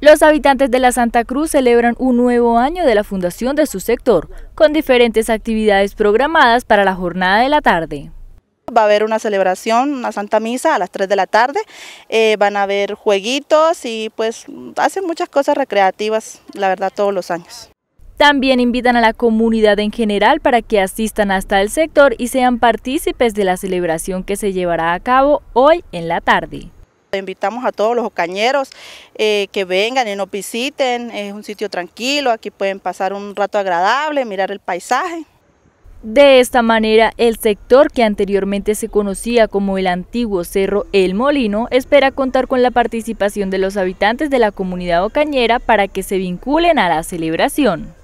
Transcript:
Los habitantes de la Santa Cruz celebran un nuevo año de la fundación de su sector, con diferentes actividades programadas para la jornada de la tarde. Va a haber una celebración, una Santa Misa a las 3 de la tarde, eh, van a haber jueguitos y pues hacen muchas cosas recreativas, la verdad, todos los años. También invitan a la comunidad en general para que asistan hasta el sector y sean partícipes de la celebración que se llevará a cabo hoy en la tarde. Invitamos a todos los ocañeros eh, que vengan y nos visiten, es un sitio tranquilo, aquí pueden pasar un rato agradable, mirar el paisaje. De esta manera, el sector que anteriormente se conocía como el antiguo Cerro El Molino espera contar con la participación de los habitantes de la comunidad ocañera para que se vinculen a la celebración.